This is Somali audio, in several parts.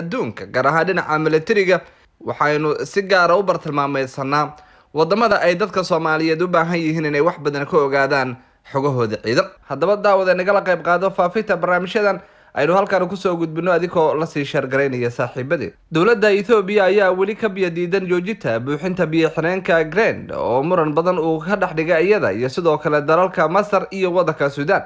adduunka gaar ahaan dhinaca milatariga waxaynu si gaara ah u bartilmaameysanaa waddamada ay dadka soomaaliyeed u baahan yihiin inay wax badan ka ogaadaan xogahooda ciidan haddaba daawad daawade nagala qayb qaado faafinta barnaamijyadan aynu halkan kusoo gudbino adigoo lasii sheergaraynaya saaxiibadee dowladda ethoobiya ayaa weli ka biyo diidan joojinta buuxinta biyo-xireenka grand oo muran badan uu ka dhex dhigay iyada iyo sidoo kale dalalka masar iyo waddanka suudaan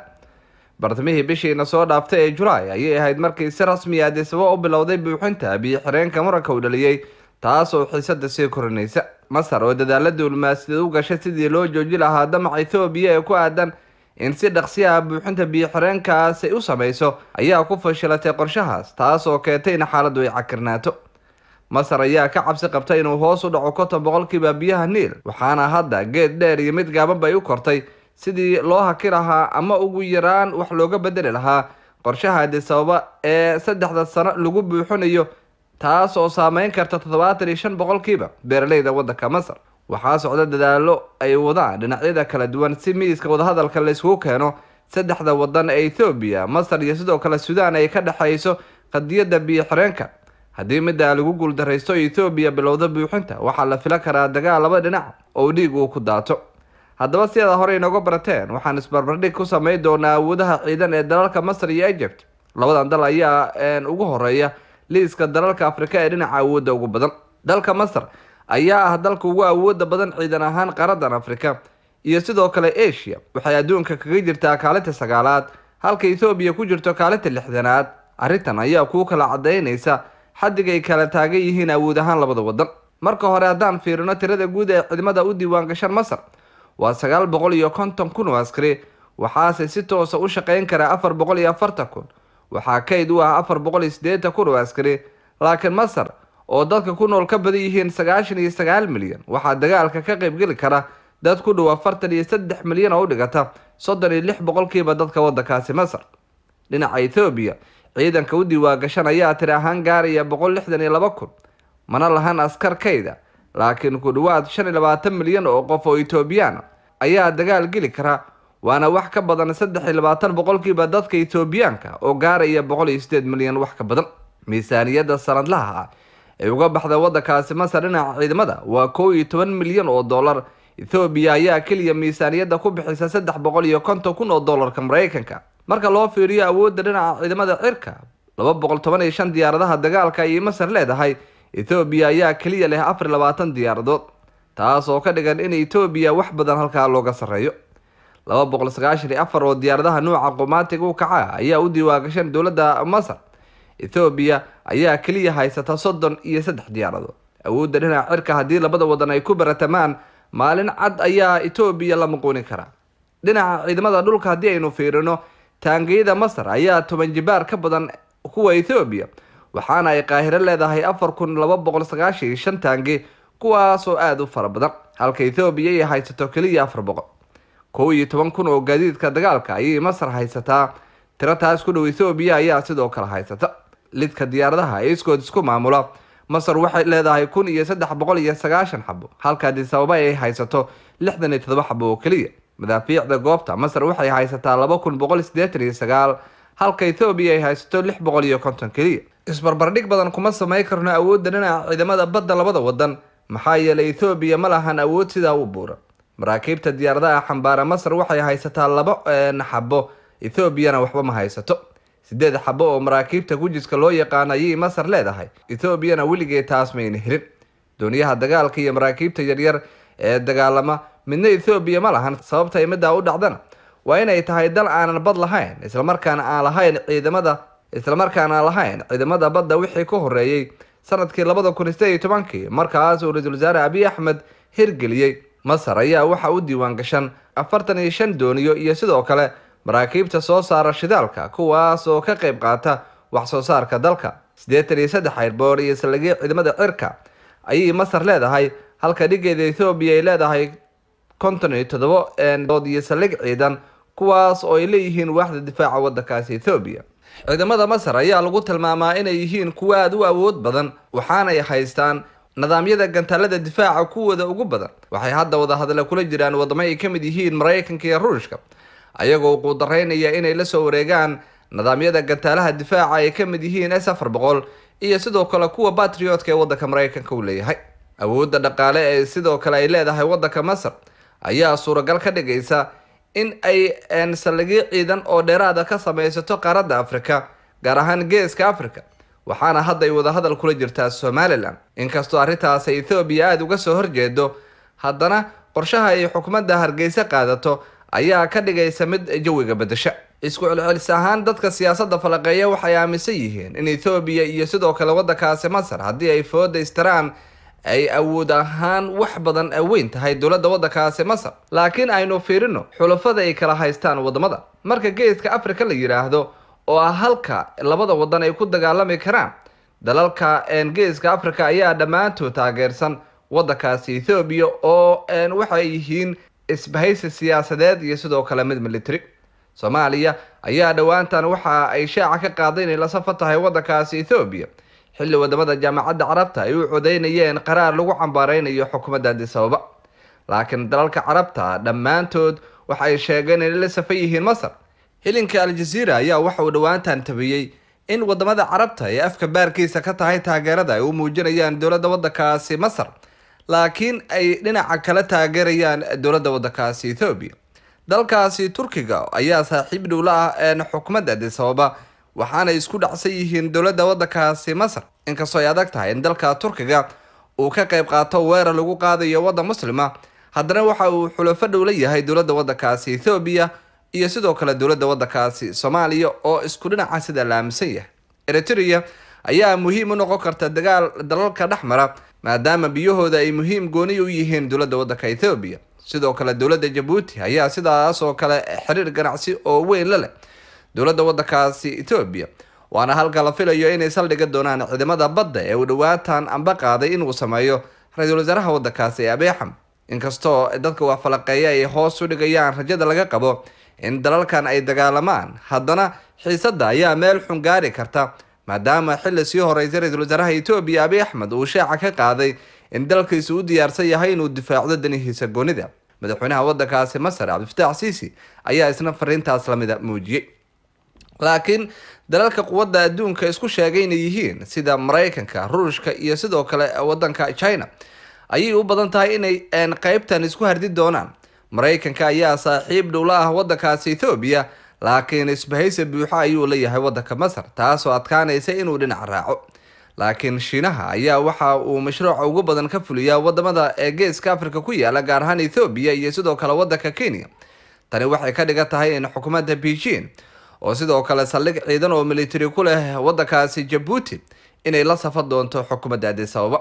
bartamihii bishiina soo dhaaftay ee julaay ayay ahayd markii si rasmiyaad ah isaba u bilowday buuxinta biyo xireenka muranka uu dhaliyey taasoo xiisada sii korinaysa masar oo dadaala diblomaasiyaed u gashay sidii loo jooji lahaa damac ethoobiya ee ku aadan in si dhaqsi ah buuxinta biyo xireenkaas ay u samayso ayaa ku fashilatay qorshahaas taasoo keentay in xaaladdu ay cakirnaato masar ayaa ka cabsi qabtay inuu hoos u dhaco konton boqolkiiba biyaha niil waxaana hadda geed dheer iyo mid gaabanbay u kortay sidii loo haki lahaa ama ugu yaraan wax looga bedeli lahaa qorshaha hadi ee saddexda sano lagu buuxinayo taas oo saameyn karta toddobaatan iyo shan boqolkiiba beeraleyda waddanka masar waxaa socda dadaallo ay wadaan dhinacyada kala duwan si miiska wadahadalka layskugu keeno saddexda waddan ee ethoobiya masar iyo sidoo kale suudaan ay ka dhexayso qadiyadda biyo xireenka haddii midda lagu guuldaraysto ethoobiya bilowda buuxinta waxaa la filan karaa dagaal laba dhinac oo dhiig uu ku daato haddaba si aad hore inooga barateen waxaan isbarbardhig ku samayn doonaa awoodaha ciidan ee dalalka masar iyo egypt labadan dal ayaa ugu horeeya liiska dalalka afrika ee dhinaca awoodda ugu badan dalka masar ayaa ah dalka ugu awoodda badan ciidan ahaan qaradan afrika iyo sidoo kale asia waxay adduunka kaga jirtaa kaalinta sagaalaad halka ethoobiya ku jirto kaalinta lixdanaad arrintan ayaa kuu kala caddaynaysa xaddig ay kala taagan yihiin awood ahaan labada waddan marka hore haddaan fiirino tirada guud ee ciidamada u diiwaangashan masar waa sagaal boqol iyo konton kun oo askari waxaase si toosa ah u shaqayn karaa afar boqol iyo afartan kun waxaa kayd u ah afar boqol iyo siddeetan kun oo askari laakiin masar oo dadka ku nool ka badan yihiin sagaashan iyo sagaal milyan waxaa dagaalka ka qaybgeli kara dad ku dhow afartan iyo saddex milyan oo u dhigata soddon iyo lix boqolkiiba dadka waddankaasi masar dhinaca ethoobiya ciidanka u diiwaangashan ayaa tiri ahaan gaaraya boqol lixdan iyo laba kun mana lahan askar kayda laakiin ku dhowaad shan iyo labaatan milyan oo qof oo etoobiyaan ah ayaa dagaal geli kara waana wax ka badan saddex iyo labaatan boqolkiiba dadka etoobiyaanka oo gaaraya boqol iyo sideed milyan wax ka badan miisaaniyadda sanadlaha ah ee uga baxda waddankaasi masar dhinaca ciidamada waa kow iyo toban milyan oo dollar ethoobiya ayaa keliya miisaaniyadda ku bixisa saddex boqol iyo konton kun oo dollarka maraykanka marka loo fiiriyo awoodda dhinaca ciidamada cirka laba boqol toban iyo shan diyaaradaha dagaalka ayay masar leedahay ethoobiya ayaa keliya leh afar labaatan diyaaradood taas oo ka dhigan in etoobiya wax badan halkaa looga sareeyo laba boqol sagaashan iyo afar oo diyaaradaha nuuca qumaantiga u kaca ayaa u diiwaangashan dowladda masar ethoobiya ayaa keliya haysata soddon iyo saddex diyaaradood awoodda dhinaca cirka haddii labada wadan ay ku baratamaan maalin cad ayaa etoobiya la muquunin karaa dhinaca ciidamada dhulka haddii aynu fiirino taangiyada masar ayaa toban jibaar ka badan kuwa ethoobiya waxaana ay qaahiro leedahay afar kun laba boqol sagaashan iyo shan taangi kuwaasoo aada u fara badan halka ethoobiya ay haysato keliya afar boqol kow iyo toban kun oo gaadiidka dagaalka ayay masar haysataa tiro taas ku dhow ethoobiya ayaa sidoo kale haysata lidka diyaaradaha ee iskood isku maamula masar waxay leedahay kun iyo saddex boqol iyo sagaashan xabo halka adisababa ay haysato lixdan iyo todoba xabo oo keliya madaafiicda goobta masar waxay haysataa laba kun boqol sideetan iyo sagaal halka ethoobiya ay haysato lix boqol iyo konton keliya isbarbardhig badan kuma samay karno awoodda dhinaca ciidamada badda labada waddan maxaa yeelay ethoobiya ma lahan awood sidaa u buura maraakiibta diyaaradaha xambaara masar waxay haysataa laba xabo ethoobiyana waxba ma haysato sideed xabo oo maraakiibta gujiska loo yaqaano ayay masar leedahay ethoobiyana weligeed taas mayna helin dooniyaha dagaalka iyo maraakiibta yaryar ee dagaalama midna ethoobiya ma lahan sababta imidaa u dhacdana waa inay tahay dal aanan bad lahayn islamarkaana aan lahayn ciidamada islamarkaana aan lahayn ciidamada badda wixii ka horeeyey sanadkii labada kun iyo sideed iyo tobankii markaas uu ra-iisul wasaare abiy axmed hirgeliyey masar ayaa waxa u diiwaan gashan afartan iyo shan dooniyo iyo sidoo kale maraakiibta soo saara shidaalka kuwaas oo ka qayb qaata wax soo saarka dalka siddeetan iyo saddex ayrboor iyo saldhigyo ciidamada cirka ayay masar leedahay halka dhigeeda ethoobiya ay leedahay konton iyo toddoba dood iyo saldhig ciidan kuwaas oo ay leeyihiin waaxda difaaca waddankaasi ethoobiya ciidamada masar ayaa lagu tilmaamaa inay yihiin kuwa aada u awood badan waxaanay haystaan nidaamyada gantaalada difaaca kuwooda ugu badan waxay hadda wadahadla kula jiraan waddamo ay ka mid yihiin maraykanka iyo ruushka ayagoo quudaraynaya inay la soo wareegaan nidaamyada gantaalaha difaaca ay ka mid yihiin s afar boqol iyo sidoo kale kuwa batriotka ee waddanka maraykanka uu leeyahay awoodda dhaqaale ee sidoo kale ay leedahay waddanka masar ayaa suuragal ka dhigaysa in ay saldhigyo ciidan oo dheeraada ka samaysato qaaradda afrika gaar ahaan geeska africa waxaana hadda wadahadal kula jirtaa somalilan inkastoo arrintaas ethoobiya aada uga soo horjeedo haddana qorshaha ay xukumadda hargeysa qaadato ayaa ka dhigaysa mid jawiga bedesha isku celcelis ahaan dadka siyaasadda falaqeeya waxay aaminsan yihiin in ethoobiya iyo sidoo kale waddankaasi masar haddii ay fooda istiraan ay awood ahaan wax badan weyn tahay dowladda waddankaasi masar laakiin aynu fiirino xulafada ay kala haystaan waddamada marka geeska africa la yidhaahdo oo ah halka labada waddan ay ku dagaalami karaan dalalka geeska africa ayaa dhammaantood taageersan waddankaasi ethoobiya oo waxay yihiin isbahaysi siyaasadeed iyo sidoo kale mid military soomaaliya ayaa dhowaantan waxa ay shaaca ka qaaday inay la safan tahay waddankaasi ethoobiya xilli wadamada jaamacadda carabta ay u codeynayeen qaraar lagu cambaareynayo xukuumadda adisababa laakiin dalalka carabta dhammaantood waxa ay sheegeen inay la safan yihiin masar hilinka aljaziira ayaa waxa uu dhowaantan tabiyey in wadamada carabta ee afka baarkiisa ka tahay taageerada ay u muujinayaan dowladda waddankaasi masar laakiin ay dhinaca kala taageerayaan dowladda waddankaasi ethoobiya dalkaasi turkiga ayaa saaxiib dhowla ah een xukuumadda adisababa waxaanay isku dhacsan yihiin dowladda waddankaasi masar inkastoo ay adag tahay in dalka turkiga uu ka qayb qaato weerar lagu qaadayo waddan muslima haddana waxa uu xulafo dhow la yahay dowladda waddankaasi ethoobiya iyo sidoo kale dowladda waddankaasi soomaaliya oo isku dhinaca sida la laaminsan yahay eritrea ayaa muhiim u noqon karta dagaal dalalka dhex mara maadaama biyahooda ay muhiim gooniy u yihiin dowladda waddanka ethoobiya sidoo kale dowladda jabuuti ayaa sidaas oo kale xiriir ganacsi oo weyn la leh dowladda waddankaasi etoobiya waana halka la filayo inay saldhiga doonaan ciidamada badda ee uu dhawaatan amba qaaday inuu sameeyo ra-iisul wasaaraha waddankaasi ee abeexam inkastoo dadka waxfalaqeeya ay hoos u dhigayaan rajada laga qabo in dalalkan ay dagaalamaan haddana xiisadda ayaa meel xun gaari karta maadaama xilli sii horeysay ra-iisul wasaaraha etoobiya abi axmed uu sheeca ka qaaday in dalkiisu u diyaarsan yahay inuu difaacdo danihiisa goonida madaxweynaha waddankaasi masar cabdifataax siisi ayaa isna fariintaas lamida muujiyey laakiin dalalka quwadda adduunka isku sheegayna yihiin sida maraykanka ruushka iyo sidoo kale wadanka china ayay u badan tahay inay qeybtan isku hardi doonaan maraykanka ayaa saaxiib dhowla ah wadankaasi ethoobiya laakiin isbahaysa buuxa ayuu la yahay waddanka masar taasoo adkaanaysa inuu dhinac raaco laakiin shiinaha ayaa waxa uu mashruuca ugu badan ka fuliyaa wadamada ee geeska africa ku yaala gaar ahaan ethoobiya iyo sidoo kale wadanka kenya tani waxay ka dhigan tahay in xukuumadda beijing oo sidoo kale saldhig ciidan oo militari ku leh waddankaasi jabuuti inay la safan doonto xukuumadda addis ababa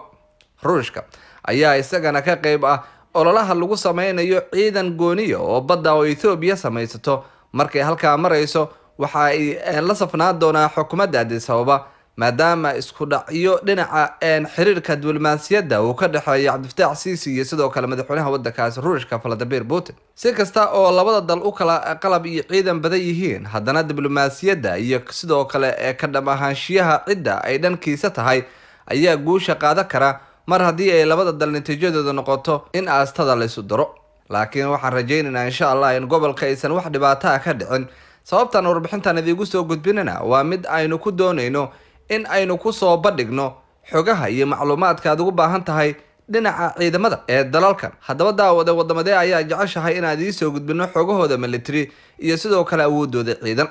ruushka ayaa isagana ka qayb ah ololaha lagu sameynayo ciidan gooniya oo badda oo ethoobiya samaysato markay halkaa marayso waxa ay eh, la safnaan doonaa xukuumadda addis ababa maadaama isku dhacyo dhinaca xiriirka diblomaasiyadda uu ka dhexeeya cabdifataax siisi iyo sidoo kale madaxweynaha waddankaasi ruushka valadimir putin si kasta oo labada dal u kala eh, qalab iyo ciidan badan yihiin haddana diblomaasiyadda iyo sidoo kale ee eh, ka dham ahaanshiyaha cidda ay dhankiisa tahay ayaa guusha qaadan kara mar haddii ay labada dal natiijadooda noqoto in aastada laysu isu daro laakiin waxaan rajaynaynaa insha allah in gobolka aysan wax dhibaato ah ka dhicin sababtan warbixintan idiigu soo gudbinana waa mid aynu ku doonayno in aynu ku soo bandhigno xogaha iyo macluumaadka aad ugu baahan tahay dhinaca ciidamada ee dalalkan haddaba daawade wadamadee ayaa jeceshahay inaad iisoo gudbino xogahooda military iyo sidoo kale awoodooda ciidan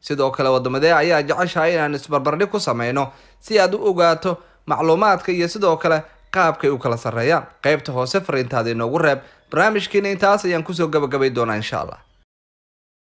sidoo kale waddamadee ayaa jeceshahay inaan isbarbardhi ku sameyno si aad u ogaato macluumaadka iyo sidoo kale qaabkay u kala sarreeyaan qaybta hoose fariintaada inoogu reeb barnaamijkiina intaas ayaan kusoo gabagabay doonaa insha allah